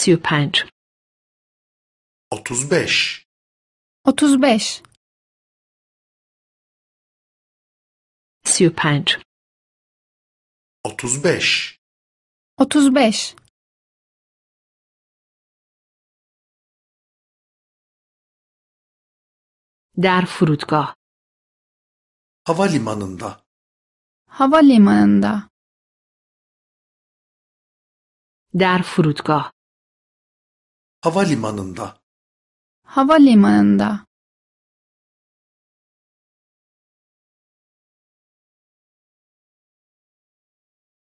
35. 35. Otuz 35. 35. beş. در فرودگاه havalimanında havalimanında در فرودگاه Havalimanında. Havalimanında.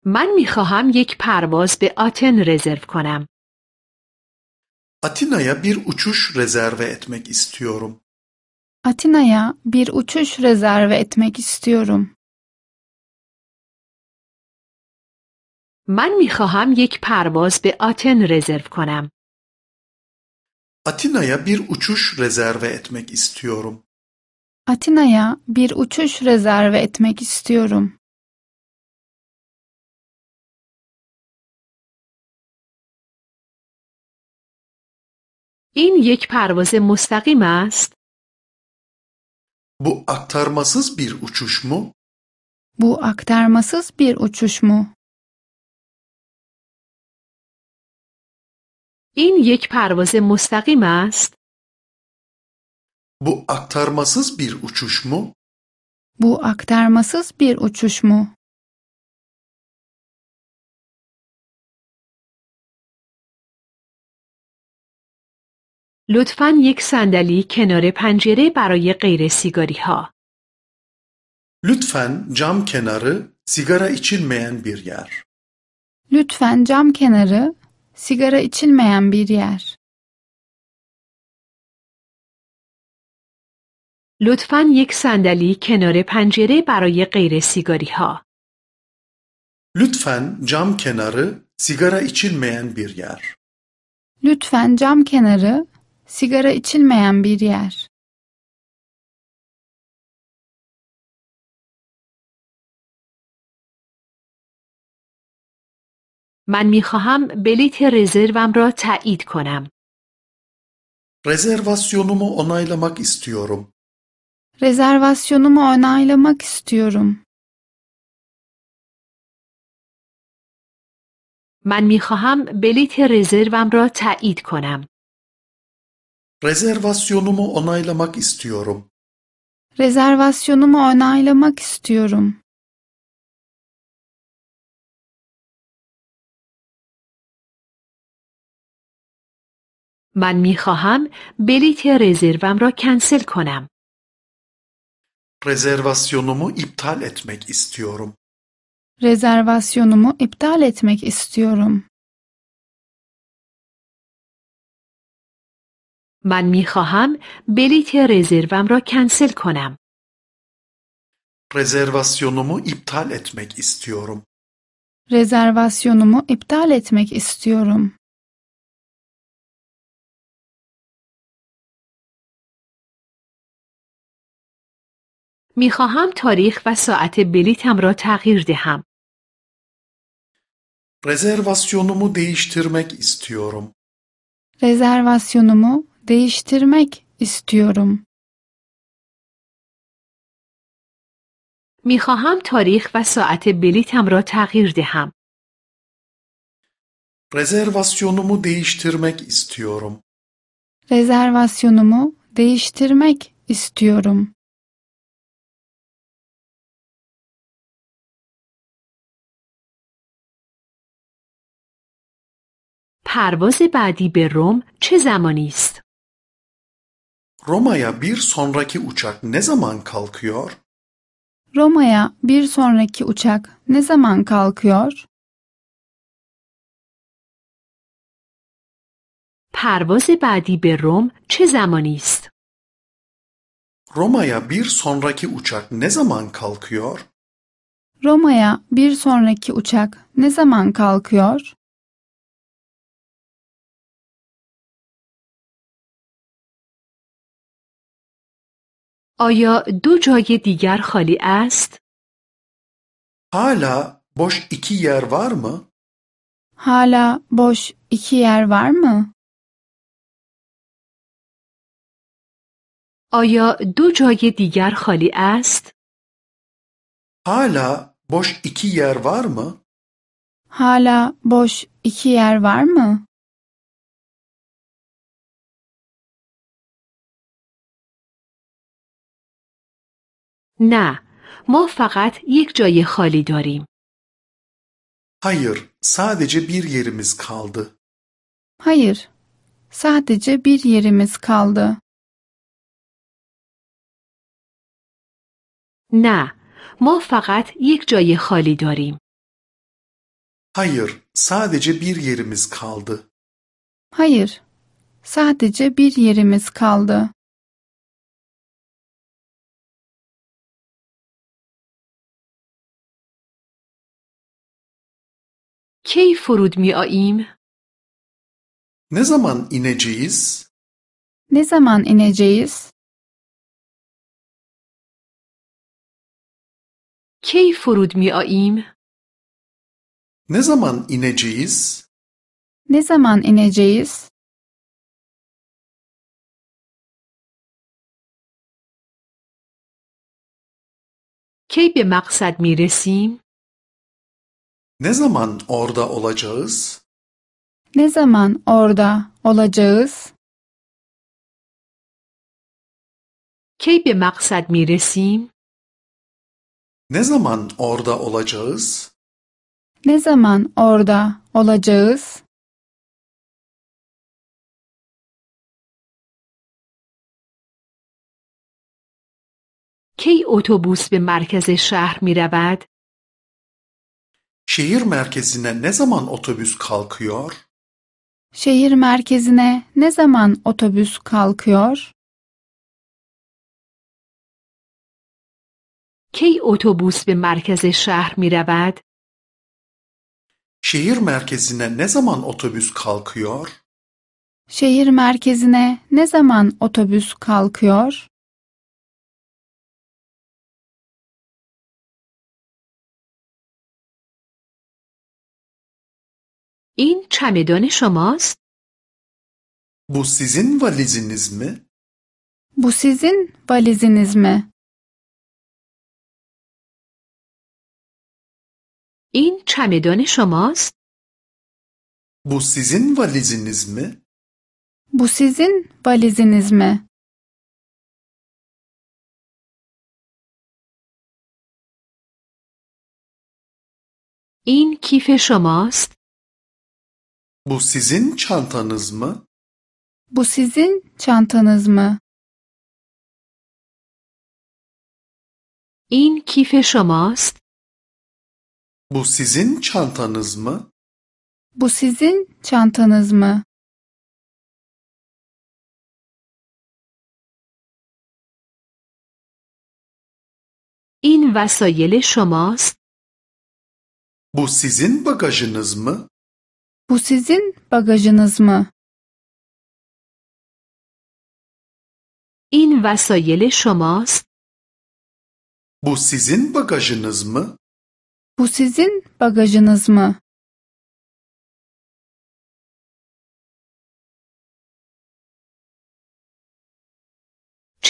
من می خواهم یک پرواز به آتن رزرو کنم. آتنا یا بیر اوچوش رزرو اتمک استیورم. اوچوش رزرو من می خواهم یک پرواز به آتن رزرو کنم. Atina'ya bir uçuş rezerve etmek istiyorum. Atina'ya bir uçuş rezerve etmek istiyorum. این یک پرواز مستقیم است. Bu aktarmasız bir uçuş mu? Bu aktarmasız bir uçuş mu? این یک پرواز مستقیم است؟ بو اکترماسز بیر اوچوش مو؟ بو اکترماسز بیر اوچوش مو؟ لطفا یک صندلی کنار پنجره برای غیر سیگاری ها. لطفا جام کنار سیگار ایچین میان بیر یار. لطفا جام کنار sigara یک صندلی کنار پنجره برای غیر سیگاری ها. لطفاً جام کنار سیگار ایچیلمیان بیر یار. لطفاً جام کنار سیگار ایچیلمیان بیر من می خواهم بلیت رزروم را تایید کنم. Rezervasyonumu onaylamak istiyorum. Rezervasyonumu onaylamak istiyorum. من می خواهم بلیت رزروم را تایید کنم. Rezervasyonumu onaylamak istiyorum. Rezervasyonumu onaylamak istiyorum. من می خواهم بلیت رزروم را کنسل کنم. رزرواسیونمو ابتال اتمک استیورم. رزرواسیونمو ابتال اتمک استیورم. من می خواهم بلیت رزروم را کنسل کنم. رزرواسیونمو ابتال اتمک استیورم. رزرواسیونمو ابتال اتمک استیورم. می خواهم تاریخ و ساعت بلیتم را تغییر دهم. Rezervasyonumu değiştirmek istiyorum. رزرواسیونمو değiştirmek istiyorum. می خواهم تاریخ و ساعت بلیتم را تغییر دهم. Rezervasyonumu değiştirmek istiyorum. رزرواسیونمو değiştirmek istiyorum. پرواز بعدی به روم چه زمانی است؟ Roma'ya bir sonraki uçak ne zaman kalkıyor? Roma'ya bir sonraki uçak ne zaman kalkıyor? پرواز بعدی به روم چه زمانی است؟ Roma'ya bir sonraki uçak ne zaman kalkıyor? Roma'ya bir sonraki uçak ne zaman kalkıyor? آیا دو جای دیگر خالی است؟ حالا باش ایکی یر ورم؟ حالا باش ایکی یر ورم؟ آیا دو جای دیگر خالی است؟ حالا باش ایکی یر ورم؟ حالا باش ایکی یر ورم؟ نه ما فقط یک جای خالی داریم Hayır, sadece bir yerimiz kaldı. Hayır, sadece bir yerimiz kaldı. نه ما فقط یک جای خالی داریم Hayır, sadece bir yerimiz kaldı. Hayır, sadece bir yerimiz kaldı. کی فرود می آییم؟ نه زمان اینه جیز؟ نه زمان کی فرود می آییم؟ نه زمان اینه جیز؟ نه زمان کی به مقصد می رسیم؟ Ne zaman orada olacağız? Ne zaman orada olacağız؟ کی be مقصد miresim? Ne zaman orada olacağız? Ne zaman orada olacağız؟ کی اتوبوس به مرکز شهر می رود؟ Şehir merkezine ne zaman otobüs kalkıyor? Şehir merkezine ne zaman otobüs kalkıyor? کی اتوبوس به مرکز شهر می رود؟ Şehir merkezine ne zaman otobüs kalkıyor? Şehir merkezine ne zaman otobüs kalkıyor? این چمدان شماست؟ بو سیزین والیزینیز می؟ بو سیزین والیزینیز می؟ این چمدان شماست؟ بو سیزین والیزینیز می؟ بو سیزین والیزینیز می؟ این کیف شماست. Bu sizin çantanız mı? Bu sizin çantanız mı? İn کیف شماست؟ Bu sizin çantanız mı? Bu sizin çantanız mı? İn vasayele شماست؟ Bu sizin bagajınız mı? Bu sizin bagajınız mı? این وسایل شماست؟ Bu sizin bagajınız mı? Bu sizin bagajınız mı?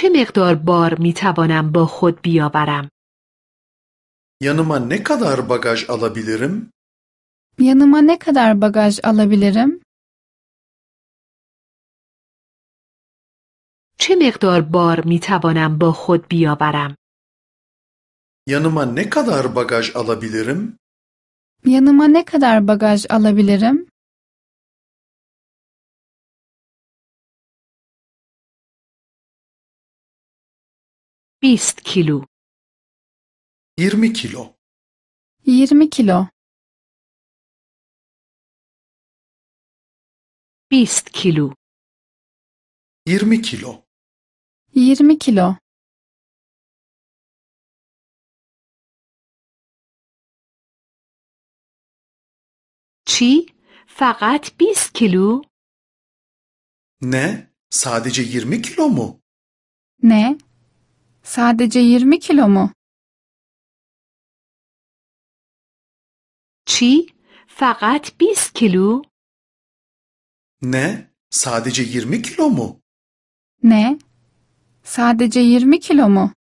چه مقدار بار می توانم با خود بیاورم؟ Yanıma ne kadar bagaj alabilirim? Yanıma ne kadar bagaj alabilirim? چه مقدار بار می توانم با خود بیاورم؟ Yanıma ne kadar bagaj alabilirim? Yanıma ne kadar bagaj alabilirim? بیست کیلو 20 kilo. 20 kilo. 20 kilo. 20 kilo. Yirmi kilo. چی؟ فقط 20 kilo? Ne? Sadece 20 kilo mu? Ne? Sadece 20 kilo mu? چی؟ فقط 20 kilo? Ne? Sadece 20 kilo mu? Ne? Sadece 20 kilo mu?